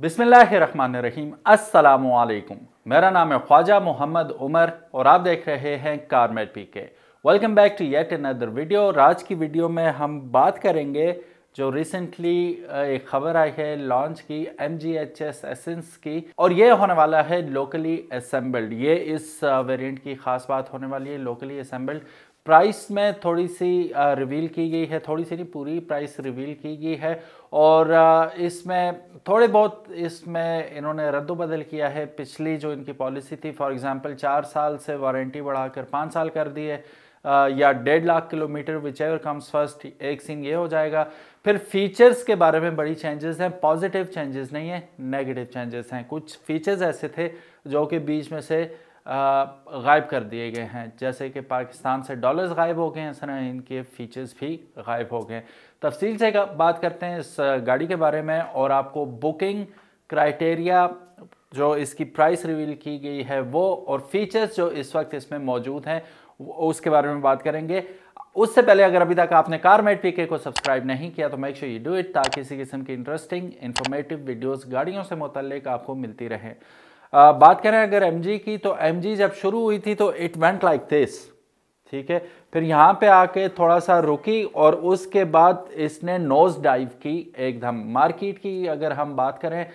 बिसमीम मेरा नाम है ख्वाजा मोहम्मद उमर और आप देख रहे हैं Carmate P K welcome back to yet another video और आज की वीडियो में हम बात करेंगे जो रिसेंटली एक खबर आई है लॉन्च की M G H S Essence की और ये होने वाला है लोकली असम्बल्ड ये इस वेरिएंट की खास बात होने वाली है लोकली असम्बल्ड प्राइस में थोड़ी सी रिवील की गई है थोड़ी सी नहीं पूरी प्राइस रिवील की गई है और इसमें थोड़े बहुत इसमें इन्होंने रद्दबदल किया है पिछली जो इनकी पॉलिसी थी फॉर एग्ज़ाम्पल चार साल से वारंटी बढ़ाकर पाँच साल कर दी है या डेढ़ lakh kilometre whichever comes first एक सीन ये हो जाएगा फिर फीचर्स के बारे में बड़ी चेंजेस हैं पॉजिटिव चेंजेस नहीं है नेगेटिव चेंजेस हैं कुछ फीचर्स ऐसे थे जो कि बीच में से गायब कर दिए गए हैं जैसे कि पाकिस्तान से डॉलर्स गायब हो गए हैं सर इनके फीचर्स भी गायब हो गए तफसील से बात करते हैं इस गाड़ी के बारे में और आपको बुकिंग क्राइटेरिया जो इसकी प्राइस रिवील की गई है वो और फीचर्स जो इस वक्त इसमें मौजूद हैं उसके बारे में बात करेंगे उससे पहले अगर अभी तक आपने कार मेट पीके को सब्सक्राइब नहीं किया तो make sure you do it ताकि किसी किस्म की इंटरेस्टिंग इन्फॉर्मेटिव वीडियोस गाड़ियों से मुतल आपको मिलती रहे बात करें अगर एम की तो एम जब शुरू हुई थी तो इट वेंट लाइक दिस ठीक है फिर यहाँ पे आके थोड़ा सा रुकी और उसके बाद इसने नोज डाइव की एकदम मार्केट की अगर हम बात करें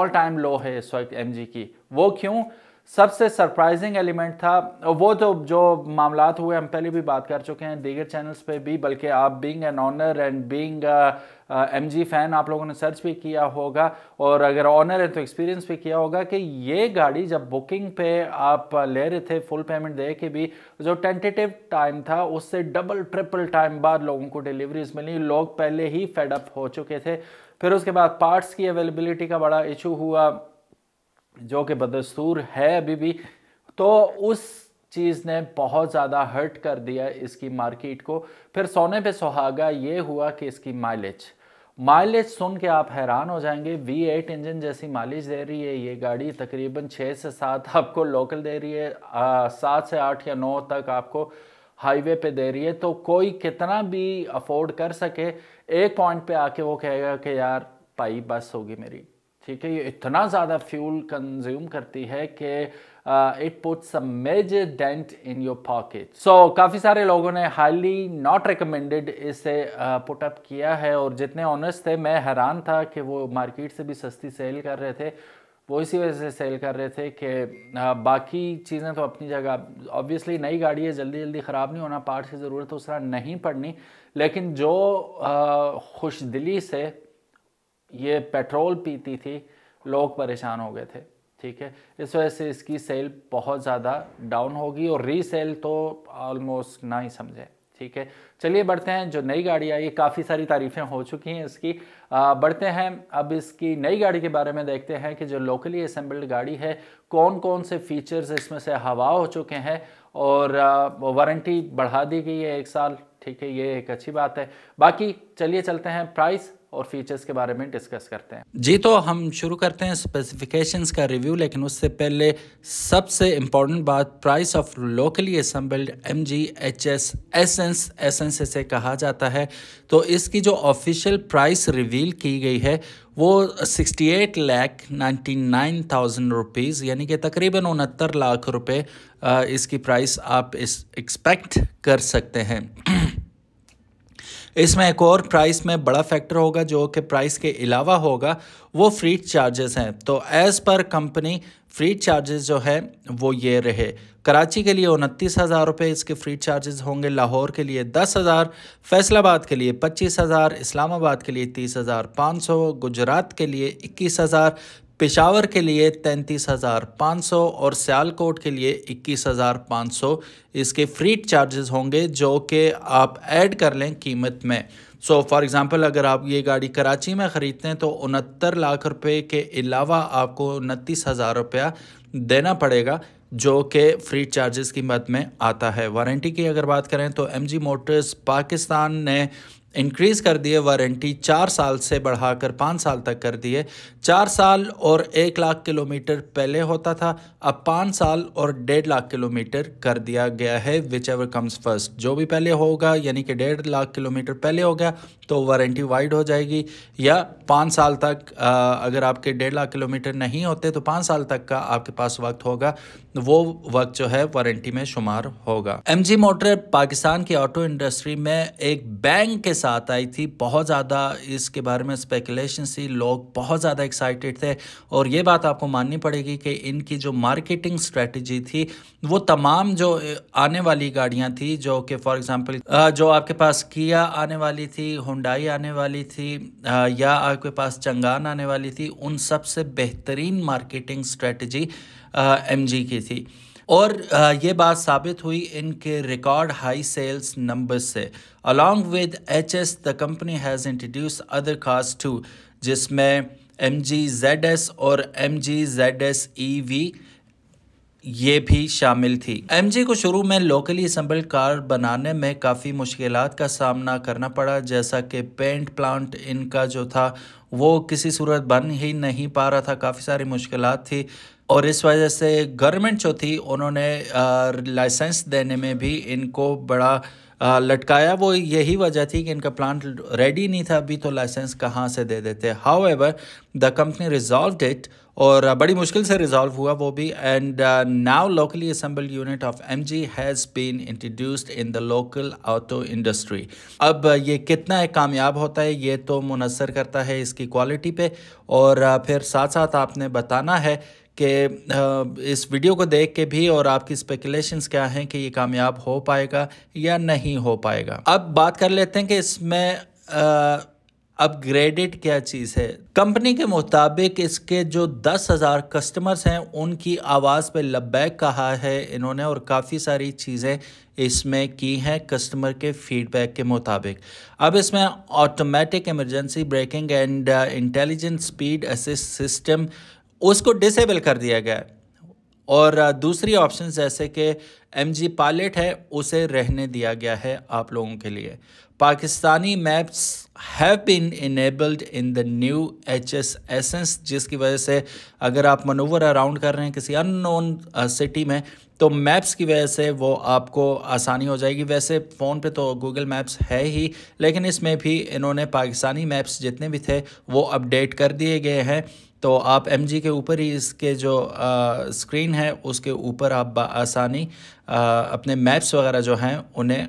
ऑल टाइम लो है इस वक्त एम की वो क्यों सबसे सरप्राइजिंग एलिमेंट था वो तो जो मामला हुए हम पहले भी बात कर चुके हैं दीगर चैनल्स पे भी बल्कि आप being an owner and being M G fan आप लोगों ने सर्च भी किया होगा और अगर ऑनर है तो एक्सपीरियंस भी किया होगा कि ये गाड़ी जब बुकिंग पे आप ले रहे थे फुल पेमेंट दे के भी जो टेंटेटिव टाइम था उससे डबल ट्रिपल टाइम बाद लोगों को डिलीवरीज मिली लोग पहले ही फेडअप हो चुके थे फिर उसके बाद पार्ट्स की अवेलेबिलिटी का बड़ा इशू हुआ जो कि बदस्तूर है अभी भी तो उस चीज़ ने बहुत ज़्यादा हर्ट कर दिया इसकी मार्केट को फिर सोने पे सुहागा ये हुआ कि इसकी माइलेज माइलेज सुन के आप हैरान हो जाएंगे V8 इंजन जैसी माइलेज दे रही है ये गाड़ी तकरीबन छः से सात आपको लोकल दे रही है सात से आठ या नौ तक आपको हाईवे पे दे रही है तो कोई कितना भी अफोर्ड कर सके एक पॉइंट पे आके वो कहेगा कि यार पाई बस होगी मेरी ठीक है ये इतना ज़्यादा फ्यूल कंज्यूम करती है कि it puts a major dent in your pocket so काफ़ी सारे लोगों ने हाईली नॉट रिकमेंडेड इसे पुटअप uh, किया है और जितने ऑनर्स थे मैं हैरान था कि वो मार्केट से भी सस्ती सेल कर रहे थे वो इसी वजह से सेल कर रहे थे कि बाकी चीज़ें तो अपनी जगह ऑब्वियसली नई गाड़ी है जल्दी जल्दी ख़राब नहीं होना पार्ट की ज़रूरत उस नहीं पड़नी लेकिन जो खुश दिली से ये पेट्रोल पीती थी लोग परेशान हो गए थे ठीक है इस वजह से इसकी सेल बहुत ज़्यादा डाउन होगी और रीसेल तो ऑलमोस्ट ना ही समझें ठीक है चलिए बढ़ते हैं जो नई गाड़ी आई है काफ़ी सारी तारीफ़ें हो चुकी हैं इसकी आ, बढ़ते हैं अब इसकी नई गाड़ी के बारे में देखते हैं कि जो लोकली असम्बल्ड गाड़ी है कौन कौन से फीचर्स इसमें से हवा हो चुके हैं और वारंटी बढ़ा दी गई है एक साल ठीक है ये एक अच्छी बात है बाकी चलिए चलते हैं प्राइस और फीचर्स के बारे में डिस्कस करते हैं जी तो हम शुरू करते हैं स्पेसिफिकेशंस का रिव्यू लेकिन उससे पहले सबसे इम्पोर्टेंट बात price of locally assembled M G H S Essence Essence इसे कहा जाता है तो इसकी जो ऑफिशियल प्राइस रिवील की गई है वो 68 नाइन्टी नाइन थाउजेंड रुपीज़ यानी कि तकरीबन उनहत्तर लाख रुपए इसकी प्राइस आप इस एक्सपेक्ट कर सकते हैं इसमें एक और प्राइस में बड़ा फैक्टर होगा जो कि प्राइस के अलावा होगा वो फ्री चार्जेस हैं तो as per company free charges जो है वो ये रहे कराची के लिए उनतीस हज़ार रुपये इसके फ्री चार्जेस होंगे लाहौर के लिए दस हज़ार फैसलाबाद के लिए पच्चीस हज़ार इस्लामाबाद के लिए तीस हज़ार पाँच सौ गुजरात के लिए इक्कीस हज़ार पेशावर के लिए तैंतीस हज़ार पाँच सौ और सियालकोट के लिए इक्कीस हज़ार पाँच सौ इसके फ्री चार्जेस होंगे जो कि आप ऐड कर लें कीमत में सो फॉर एग्ज़ाम्पल अगर आप ये गाड़ी कराची में ख़रीदते हैं तो उनहत्तर लाख रुपए के अलावा आपको उनतीस हज़ार रुपया देना पड़ेगा जो कि फ्री चार्जेस की मद में आता है वारंटी की अगर बात करें तो एमजी मोटर्स पाकिस्तान ने इंक्रीज़ कर दिए वारंटी चार साल से बढ़ाकर पाँच साल तक कर दिए चार साल और एक लाख किलोमीटर पहले होता था अब पाँच साल और डेढ़ लाख किलोमीटर कर दिया गया है विच एवर कम्स फर्स्ट जो भी पहले होगा यानी कि डेढ़ लाख किलोमीटर पहले हो गया तो वारंटी वाइड हो जाएगी या पाँच साल तक अगर आपके डेढ़ लाख किलोमीटर नहीं होते तो पाँच साल तक का आपके पास वक्त होगा वो वक्त जो है वारंटी में शुमार होगा एम जी मोटर पाकिस्तान की ऑटो इंडस्ट्री में एक बैंक के साथ आई थी बहुत ज़्यादा इसके बारे में स्पेकुलेशन थी लोग बहुत ज़्यादा एक्साइटेड थे और ये बात आपको माननी पड़ेगी कि इनकी जो मार्केटिंग स्ट्रेटजी थी वो तमाम जो आने वाली गाड़ियाँ थी जो कि फॉर एग्ज़ाम्पल जो आपके पास किया आने वाली थी हुंडई आने वाली थी या आपके पास चंगान आने वाली थी उन सबसे बेहतरीन मार्केटिंग स्ट्रेटजी एम की थी और ये बात साबित हुई इनके रिकॉर्ड हाई सेल्स नंबर से along with H S the company has introduce other cars too जिसमें एम जी जेड एस और M G Z S E V ये भी शामिल थी जी को शुरू में लोकली असम्बल्ड कार बनाने में काफ़ी मुश्किल का सामना करना पड़ा जैसा कि पेंट प्लांट इनका जो था वो किसी सूरत बन ही नहीं पा रहा था काफ़ी सारी मुश्किल थी और इस वजह से गवर्नमेंट जो थी उन्होंने लाइसेंस देने में भी इनको बड़ा लटकाया वो यही वजह थी कि इनका प्लांट रेडी नहीं था अभी तो लाइसेंस कहाँ से दे देते however the company resolve it और बड़ी मुश्किल से रिजॉल्व हुआ वो भी and now locally assemble unit of M G has been introduced in the local auto industry अब ये कितना एक कामयाब होता है ये तो मुनसर करता है इसकी क्वालिटी पे और फिर साथ साथ आपने बताना है कि इस वीडियो को देख के भी और आपकी स्पेकुलेशंस क्या हैं कि ये कामयाब हो पाएगा या नहीं हो पाएगा अब बात कर लेते हैं कि इसमें अपग्रेडेड क्या चीज़ है कंपनी के मुताबिक इसके जो दस हज़ार कस्टमर्स हैं उनकी आवाज़ पे लब्बैक कहा है इन्होंने और काफ़ी सारी चीज़ें इसमें की हैं कस्टमर के फीडबैक के मुताबिक अब इसमें automatic emergency braking and intelligent speed assist system उसको डिसेबल कर दिया गया है और दूसरी ऑप्शन जैसे कि एम जी पायलट है उसे रहने दिया गया है आप लोगों के लिए Pakistani maps have been enabled in the new H S Essence जिसकी वजह से अगर आप मनोवर अराउंड कर रहे हैं किसी अननोन सिटी uh, में तो मैप्स की वजह से वो आपको आसानी हो जाएगी वैसे फ़ोन पे तो गूगल मैप्स है ही लेकिन इसमें भी इन्होंने पाकिस्तानी मैप्स जितने भी थे वो अपडेट कर दिए गए हैं तो आप एम के ऊपर ही इसके जो आ, uh, स्क्रीन है उसके ऊपर आप आसानी आ, uh, अपने मैप्स वगैरह जो हैं उन्हें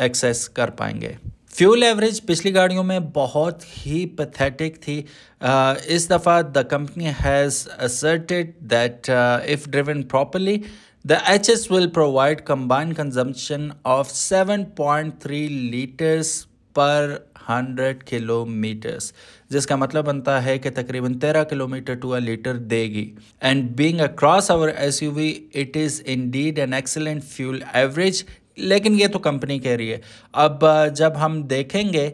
एक्सेस कर पाएंगे फ्यूल एवरेज पिछली गाड़ियों में बहुत ही पथेटिक थी uh, इस दफ़ा the company has asserted that if driven properly the H S will provide combined consumption of 7.3 litres per hundred kilometres जिसका मतलब बनता है कि तकरीबन तेरह किलोमीटर टू अ लीटर देगी and being across our S U V it is indeed an excellent fuel average लेकिन ये तो कंपनी कह रही है अब जब हम देखेंगे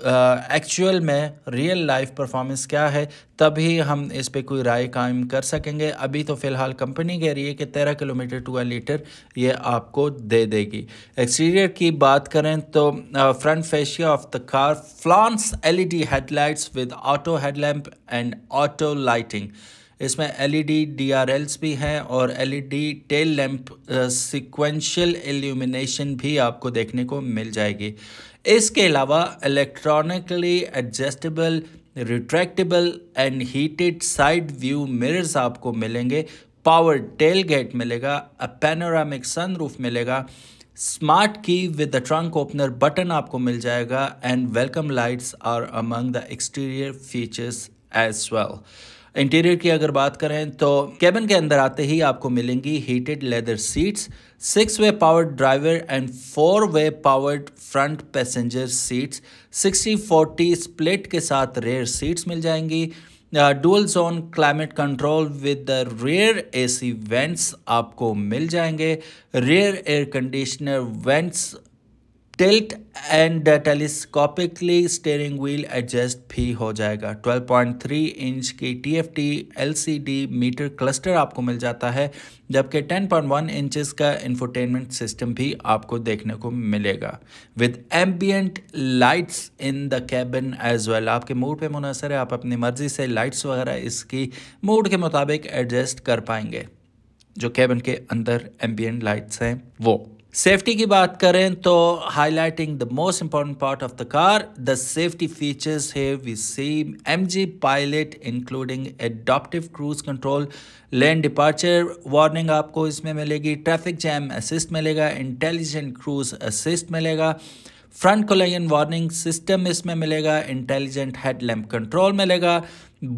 एक्चुअल uh, में रियल लाइफ परफॉर्मेंस क्या है तभी हम इस पे कोई राय कायम कर सकेंगे अभी तो फ़िलहाल कंपनी कह रही है कि तेरह किलोमीटर टू लीटर ये आपको दे देगी एक्सटीरियर की बात करें तो front fascia of the car flaunts LED headlights with auto headlamp and auto lighting इसमें एलईडी डीआरएल्स e भी हैं और LED tail lamp sequential illumination भी आपको देखने को मिल जाएगी इसके अलावा electronically adjustable retractable and heated side view mirrors आपको मिलेंगे पावर टेल गेट मिलेगा अ पैनोरामिक सनरूफ मिलेगा smart key with the trunk opener button आपको मिल जाएगा and welcome lights are among the exterior features as well interior की अगर बात करें तो कैबिन के अंदर आते ही आपको मिलेंगी heated leather seats six way powered driver and four way powered front passenger seats sixty forty split के साथ रेयर सीट्स मिल जाएंगी dual zone climate control with the rear AC vents आपको मिल जाएंगे rear air conditioner vents tilt and telescopically steering wheel adjust भी हो जाएगा 12.3 इंच की T F T L C D meter cluster आपको मिल जाता है जबकि 10.1 इंचज़ का इंफोटेनमेंट सिस्टम भी आपको देखने को मिलेगा with ambient lights in the cabin as well आपके मूड पे मुनसर है आप अपनी मर्ज़ी से लाइट्स वगैरह इसकी मूड के मुताबिक एडजस्ट कर पाएंगे जो कैबिन के अंदर एम्बियंट लाइट्स हैं वो सेफ्टी की बात करें तो highlighting the most important part of the car the safety features है we see M G pilot including adaptive cruise control lane departure warning आपको इसमें मिलेगी ट्रैफिक जैम असिस्ट मिलेगा इंटेलिजेंट क्रूज असिस्ट मिलेगा फ्रंट कोलेजन वार्निंग सिस्टम इसमें मिलेगा intelligent headlamp control मिलेगा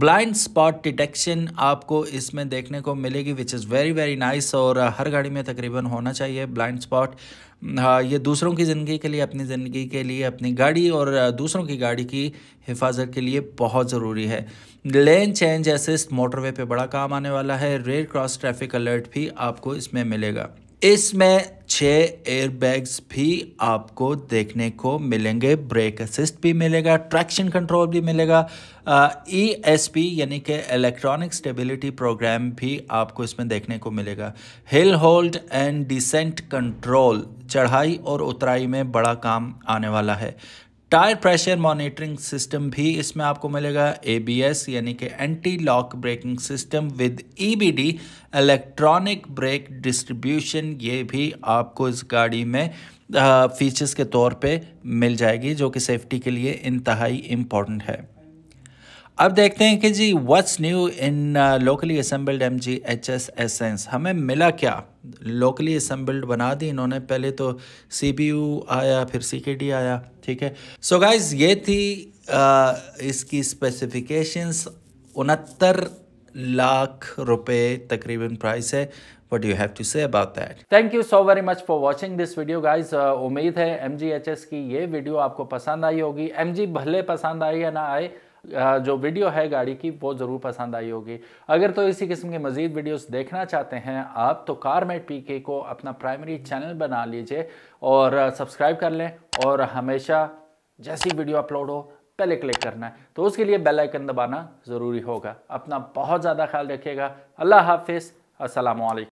blind spot detection आपको इसमें देखने को मिलेगी which is very very nice और हर गाड़ी में तकरीबन होना चाहिए ब्लाइंड स्पॉट ये दूसरों की ज़िंदगी के लिए अपनी ज़िंदगी के लिए अपनी गाड़ी और दूसरों की गाड़ी की हिफाजत के लिए बहुत ज़रूरी है लेन चेंज असिस्ट मोटरवे पे बड़ा काम आने वाला है रेड क्रॉस ट्रैफिक अलर्ट भी आपको इसमें मिलेगा इसमें छः एयरबैग्स भी आपको देखने को मिलेंगे ब्रेक असिस्ट भी मिलेगा ट्रैक्शन कंट्रोल भी मिलेगा ई एस पी यानी कि इलेक्ट्रॉनिक स्टेबिलिटी प्रोग्राम भी आपको इसमें देखने को मिलेगा hill hold and descent control चढ़ाई और उतराई में बड़ा काम आने वाला है टायर प्रेशर मॉनिटरिंग सिस्टम भी इसमें आपको मिलेगा एबीएस यानी कि anti lock braking system with EBD electronic brake distribution ये भी आपको इस गाड़ी में फीचर्स के तौर पे मिल जाएगी जो कि सेफ्टी के लिए इंतहाई इम्पॉर्टेंट है अब देखते हैं कि जी what's new in locally assembled M G H S Essence हमें मिला क्या लोकली असम्बल्ड बना दी इन्होंने पहले तो सी पी यू आया फिर सी के डी आया ठीक है सो so गाइज ये थी आ, uh, इसकी स्पेसिफिकेशंस उनहत्तर लाख रुपए तकरीबन प्राइस है what you have to say about that thank you so very much for watching this video guys उम्मीद है एम की ये वीडियो आपको पसंद आई होगी एम भले पसंद आई या ना आए जो वीडियो है गाड़ी की वो ज़रूर पसंद आई होगी अगर तो इसी किस्म की मज़ीद वीडियोस देखना चाहते हैं आप तो कार कारमेट पीके को अपना प्राइमरी चैनल बना लीजिए और सब्सक्राइब कर लें और हमेशा जैसी वीडियो अपलोड हो पहले क्लिक करना है तो उसके लिए बेल आइकन दबाना ज़रूरी होगा अपना बहुत ज़्यादा ख्याल रखिएगा अल्लाह हाफिज़ असल